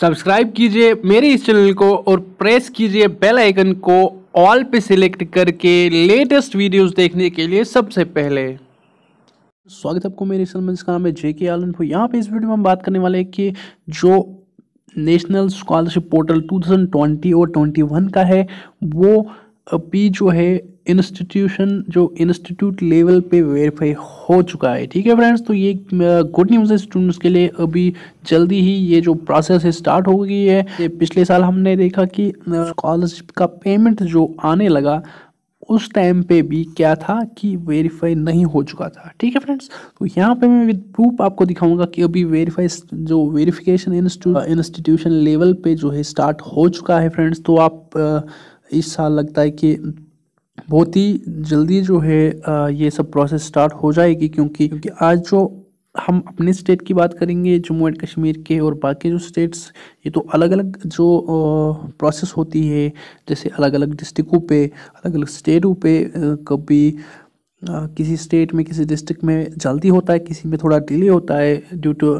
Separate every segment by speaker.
Speaker 1: subscribe कीजिए मेरे इस चैनल को और प्रेस कीजिए बेल आइकन को ऑल पे सिलेक्ट करके लेटेस्ट वीडियोस देखने के लिए सबसे पहले स्वागत है आपको मेरे चैनल में जिसका नाम है जे के आलन यहाँ पे इस वीडियो में हम बात करने वाले हैं कि जो नेशनल स्कॉलरशिप पोर्टल 2020 और 21 का है वो अभी जो है इंस्टीट्यूशन जो इंस्टीट्यूट लेवल पे वेरीफाई हो चुका है ठीक है फ्रेंड्स तो ये गुड न्यूज़ है स्टूडेंट्स के लिए अभी जल्दी ही ये जो प्रोसेस है स्टार्ट हो गई है पिछले साल हमने देखा कि स्कॉलरशिप का पेमेंट जो आने लगा उस टाइम पे भी क्या था कि वेरीफाई नहीं हो चुका था ठीक है फ्रेंड्स तो यहाँ पे मैं विद प्रूफ आपको दिखाऊंगा कि अभी वेरीफाई जो वेरिफिकेशन इंस्टीट्यूशन लेवल पे जो है स्टार्ट हो चुका है फ्रेंड्स तो आप इस साल लगता है कि बहुत ही जल्दी जो है ये सब प्रोसेस स्टार्ट हो जाएगी क्योंकि क्योंकि आज जो हम अपने स्टेट की बात करेंगे जम्मू एंड कश्मीर के और बाकी जो स्टेट्स ये तो अलग अलग जो प्रोसेस होती है जैसे अलग अलग डिस्ट्रिक्टों पे अलग अलग स्टेटों पे कभी किसी स्टेट में किसी डिस्ट्रिक्ट में जल्दी होता है किसी में थोड़ा डिले होता है ड्यू टू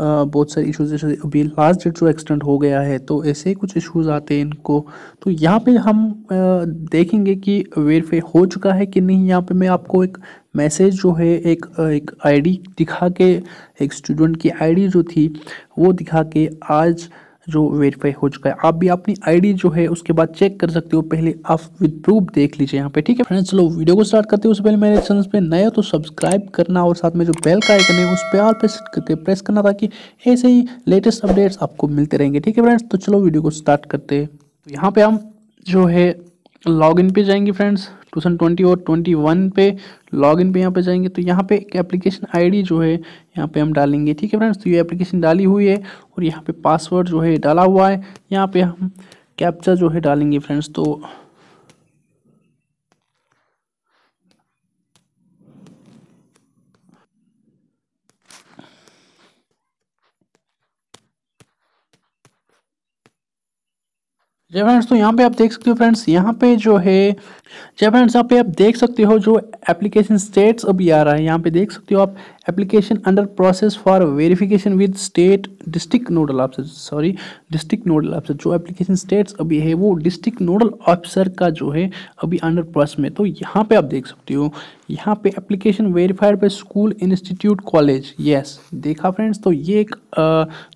Speaker 1: बहुत सारे इशूज़ जैसे अभी लास्ट डेट जो एक्सटेंड हो गया है तो ऐसे ही कुछ इशूज़ आते हैं इनको तो यहाँ पे हम देखेंगे कि वेरीफाई हो चुका है कि नहीं यहाँ पे मैं आपको एक मैसेज जो है एक एक आईडी दिखा के एक स्टूडेंट की आईडी जो थी वो दिखा के आज जो वेरीफाई हो चुका है आप भी अपनी आईडी जो है उसके बाद चेक कर सकते हो पहले आप विद प्रूफ देख लीजिए यहाँ पे ठीक है फ्रेंड्स चलो वीडियो को स्टार्ट करते हो उससे पहले मेरे चैनल पे नए हो तो सब्सक्राइब करना और साथ में जो बेल का आइकन है उस पर आल प्रेस करके प्रेस करना ताकि ऐसे ही लेटेस्ट अपडेट्स आपको मिलते रहेंगे ठीक है फ्रेंड्स तो चलो वीडियो को स्टार्ट करते हैं तो यहाँ पे हम जो है लॉगिन पे जाएंगे फ्रेंड्स 2020 और 21 पे लॉगिन पे यहाँ पे जाएंगे तो यहाँ पे एक एप्लीकेशन आईडी जो है यहाँ पे हम डालेंगे ठीक है फ्रेंड्स तो ये एप्लीकेशन डाली हुई है और यहाँ पे पासवर्ड जो है डाला हुआ है यहाँ पे हम कैप्चा जो है डालेंगे फ्रेंड्स तो जय फ्रेंड्स तो यहाँ पे आप देख सकते हो फ्रेंड्स यहाँ पे जो है जय फ्रेंड्स यहाँ पे आप देख सकते हो जो एप्लीकेशन स्टेट्स अभी आ रहा है यहाँ पे देख सकते हो आप application under process for verification with state district nodal officer sorry district nodal officer जो application states अभी है वो district nodal officer का जो है अभी under process में तो यहाँ पे आप देख सकते हो यहाँ पे application verified by school institute college yes देखा friends तो ये एक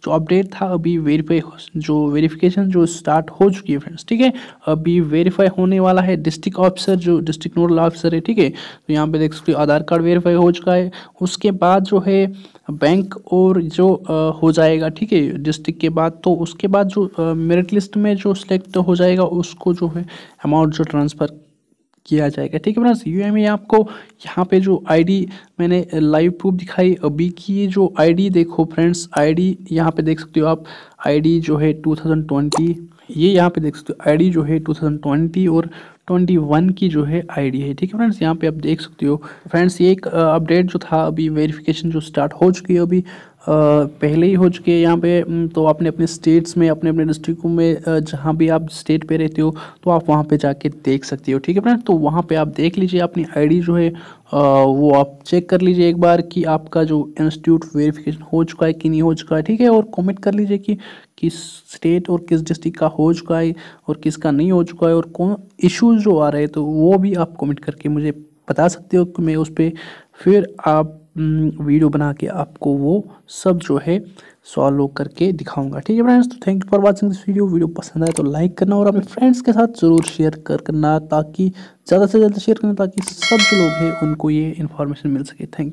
Speaker 1: जो update था अभी verify जो verification जो start हो चुकी है friends ठीक है अभी verify होने वाला है district officer जो district nodal officer है ठीक है तो यहाँ पे देख सकते हो आधार कार्ड वेरीफाई हो चुका है उसके बाद जो है बैंक और जो हो जाएगा ठीक है डिस्ट्रिक्ट के बाद तो उसके बाद जो मेरिट लिस्ट में जो सिलेक्ट हो जाएगा उसको जो है अमाउंट जो ट्रांसफ़र किया जाएगा ठीक है फ्रेंड्स यू में आपको यहाँ पे जो आईडी मैंने लाइव प्रूफ दिखाई अभी की जो आईडी देखो फ्रेंड्स आईडी यहाँ पे देख सकते हो आप आईडी जो है टू थाउजेंड ट्वेंटी ये यहाँ पे देख सकते हो आईडी जो है 2020 और 21 की जो है आईडी है ठीक है फ्रेंड्स यहाँ पे आप देख सकते हो फ्रेंड्स ये एक अपडेट जो था अभी वेरिफिकेशन जो स्टार्ट हो चुकी है अभी पहले ही हो चुके हैं यहाँ पे तो आपने अपने स्टेट्स में अपने अपने डिस्ट्रिक्टों में जहाँ भी आप स्टेट पे रहते हो तो आप वहाँ पे जाके देख सकते हो ठीक है फ्रेंड तो वहाँ पे आप देख लीजिए अपनी आईडी जो है वो आप चेक कर लीजिए एक बार कि आपका जो इंस्टीट्यूट वेरिफिकेशन हो चुका है कि नहीं हो चुका है ठीक है और कॉमेंट कर लीजिए कि किस स्टेट और किस डिस्ट्रिक्ट का हो चुका है और किसका नहीं हो चुका है और कौन इशूज़ जो आ रहे हैं तो वो भी आप कॉमेंट करके मुझे बता सकते हो कि मैं उस पर फिर आप हम्म, वीडियो बना के आपको वो सब जो है सॉल्व करके दिखाऊंगा ठीक है फ्रेंड्स तो thank you for watching this video video पसंद आए तो लाइक करना और अपने फ्रेंड्स के साथ ज़रूर शेयर कर करना ताकि ज़्यादा से ज़्यादा शेयर करना ताकि सब जो लोग हैं उनको ये इन्फॉर्मेशन मिल सके थैंक